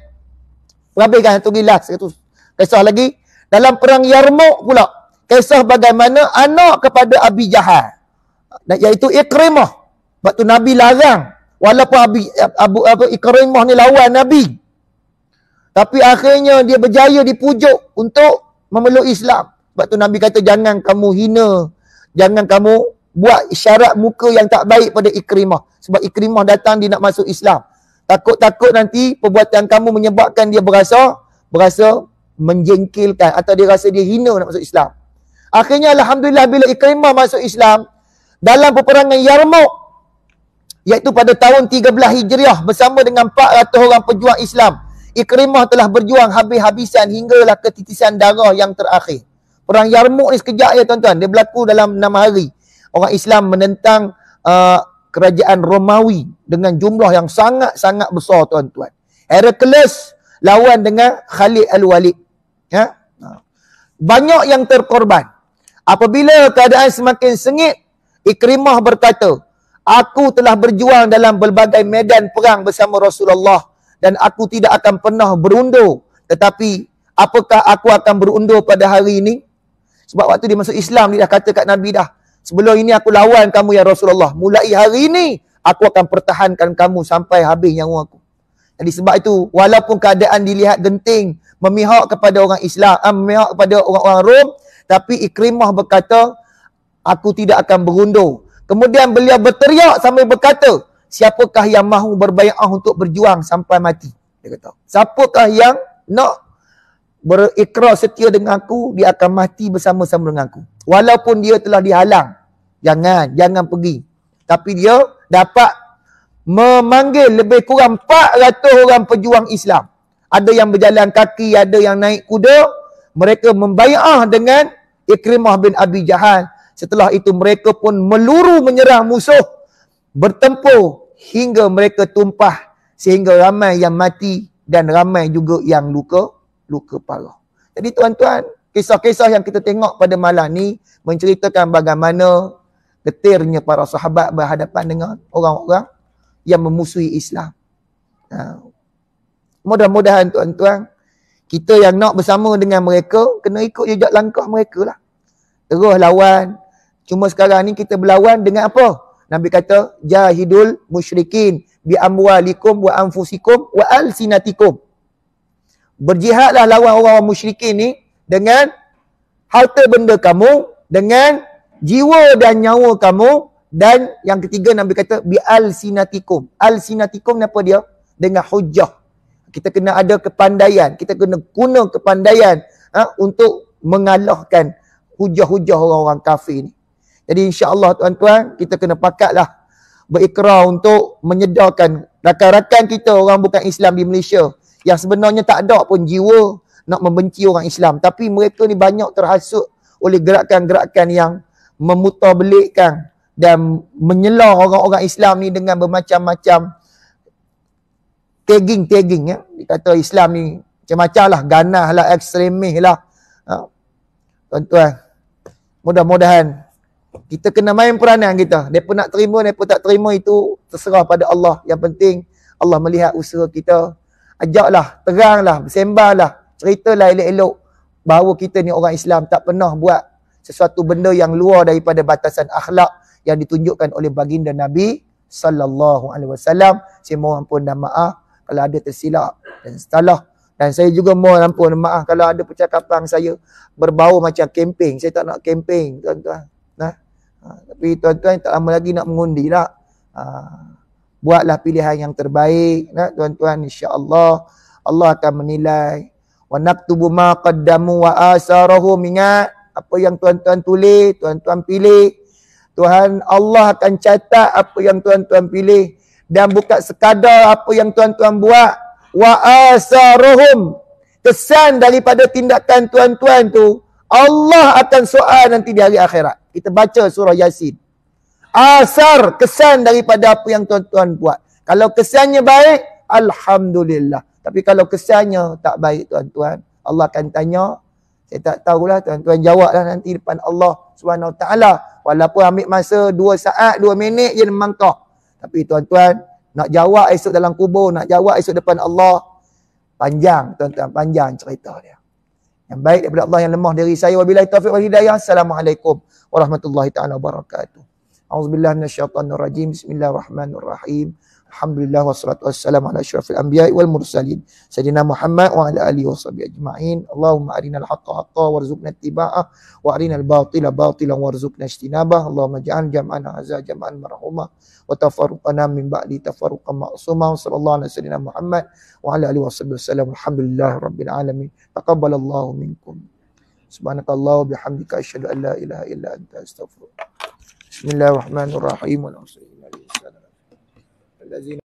Perhabiskan satu gilas satu kisah lagi dalam perang Yarmuk pula. Kisah bagaimana anak kepada Abi Jahal. Dan iaitu Ikrimah. Sebab tu Nabi larang walaupun Abi Abu apa Ikrimah ni lawan Nabi. Tapi akhirnya dia berjaya dipujuk untuk memeluk Islam. Sebab tu Nabi kata jangan kamu hina, jangan kamu buat isyarat muka yang tak baik pada ikrimah. Sebab ikrimah datang dia nak masuk Islam. Takut-takut nanti perbuatan kamu menyebabkan dia berasa, berasa menjengkelkan atau dia rasa dia hina nak masuk Islam. Akhirnya Alhamdulillah bila ikrimah masuk Islam, dalam peperangan Yarmouk, iaitu pada tahun 13 Hijriah bersama dengan 400 orang pejuang Islam, Ikrimah telah berjuang habis-habisan hinggalah ketitisan darah yang terakhir. Perang Yarmouk ni sekejap ya tuan-tuan. Dia berlaku dalam 6 hari orang Islam menentang uh, kerajaan Romawi dengan jumlah yang sangat-sangat besar tuan-tuan. Heracles lawan dengan Khalid Al-Walid. Ya? Ha. Banyak yang terkorban. Apabila keadaan semakin sengit, Ikrimah berkata, Aku telah berjuang dalam berbagai medan perang bersama Rasulullah dan aku tidak akan pernah berundur. Tetapi, apakah aku akan berundur pada hari ini? Sebab waktu dia masuk Islam, dia dah kata kat Nabi dah, Sebelum ini aku lawan kamu ya Rasulullah. Mulai hari ini aku akan pertahankan kamu sampai habis nyawa aku. Jadi sebab itu walaupun keadaan dilihat genting memihak kepada orang Islam, ah, memihak kepada orang-orang Rom, tapi Ikrimah berkata aku tidak akan berundur. Kemudian beliau berteriak sambil berkata, siapakah yang mahu berbayar untuk berjuang sampai mati? Dia kata, siapakah yang nak berikrar setia dengan aku, dia akan mati bersama-sama dengan aku. Walaupun dia telah dihalang, Jangan, jangan pergi. Tapi dia dapat memanggil lebih kurang 400 orang pejuang Islam. Ada yang berjalan kaki, ada yang naik kuda. Mereka membayar dengan Ikrimah bin Abi Jahal. Setelah itu mereka pun meluru menyerang musuh. Bertempur hingga mereka tumpah. Sehingga ramai yang mati dan ramai juga yang luka, luka parah. Jadi tuan-tuan, kisah-kisah yang kita tengok pada malam ni menceritakan bagaimana getirnya para sahabat berhadapan dengan orang-orang yang memusuhi Islam. Ha. Mudah-mudahan tuan-tuan, kita yang nak bersama dengan mereka, kena ikut jejak langkah mereka lah. Terus lawan. Cuma sekarang ni kita berlawan dengan apa? Nabi kata, Jahidul musyrikin bi amwalikum wa anfusikum wa al sinatikum. Berjihadlah lawan orang-orang musyrikin ni dengan harta benda kamu, dengan jiwa dan nyawa kamu dan yang ketiga Nabi kata bi al sinatikum. Al sinatikum ni apa dia? Dengan hujah. Kita kena ada kepandaian, kita kena guna kepandaian ha, untuk mengalahkan hujah-hujah orang-orang kafir ni. Jadi insya-Allah tuan-tuan, kita kena pakatlah berikrar untuk menyedarkan rakan-rakan kita orang bukan Islam di Malaysia yang sebenarnya tak ada pun jiwa nak membenci orang Islam tapi mereka ni banyak terhasut oleh gerakan-gerakan yang memutarbelikkan dan menyelar orang-orang Islam ni dengan bermacam-macam tagging-tagging ya. Dia kata Islam ni macam-macam lah, ganah lah, ekstremis lah. Ha. Tuan-tuan, mudah-mudahan kita kena main peranan kita. Mereka nak terima, mereka tak terima itu terserah pada Allah. Yang penting Allah melihat usaha kita. Ajaklah, teranglah, sembahlah, ceritalah elok-elok bahawa kita ni orang Islam tak pernah buat sesuatu benda yang luar daripada batasan akhlak yang ditunjukkan oleh baginda Nabi sallallahu alaihi wasallam. Saya mohon ampun dan maaf kalau ada tersilap dan salah dan saya juga mohon ampun maaf kalau ada percakapan saya berbau macam kempen. Saya tak nak kempen, tuan-tuan. Nah. Ha, tapi tuan-tuan tak lama lagi nak mengundi lah. Ha, buatlah pilihan yang terbaik, nah tuan-tuan insya-Allah Allah akan menilai wa naktubu ma qaddamu wa asarahu ingat apa yang tuan-tuan tulis, tuan-tuan pilih. Tuhan Allah akan catat apa yang tuan-tuan pilih dan bukan sekadar apa yang tuan-tuan buat. Wa asaruhum. Kesan daripada tindakan tuan-tuan tu, Allah akan soal nanti di hari akhirat. Kita baca surah Yasin. Asar kesan daripada apa yang tuan-tuan buat. Kalau kesannya baik, alhamdulillah. Tapi kalau kesannya tak baik tuan-tuan, Allah akan tanya, saya eh, tak tahulah tuan-tuan jawablah nanti depan Allah SWT. Walaupun ambil masa 2 saat, 2 minit je memangkak. Tapi tuan-tuan nak jawab esok dalam kubur, nak jawab esok depan Allah. Panjang tuan-tuan, panjang cerita dia. Yang baik daripada Allah yang lemah dari saya. Wabilai taufiq wal hidayah. Assalamualaikum warahmatullahi ta'ala wabarakatuh. A'udzubillah minasyaitanirrajim. Bismillahirrahmanirrahim. Alhamdulillah wassalatu wassalamu ala asyrafil anbiya wal mursalin sayyidina Muhammad wa ala alihi washabihi ajma'in. Allahumma arinal haqqa haqqan warzuqna ittiba'ah wa arinal batila batilan warzuqna ijtinabah. Allahumma ja'al jam'ana hadza jam'an marhumah wa tafarruqana min ba'di tafarruqan ma'suma. Sallallahu alaihi sayyidina Muhammad wa ala alihi washabihi wasallam. Alhamdulillah rabbil alamin. Taqabbalallahu minkum. Subhanakallah wa bihamdika asyhadu an la ilaha illa anta astaghfiruka. Bismillahirrahmanirrahim. Alhamdulillah. الذين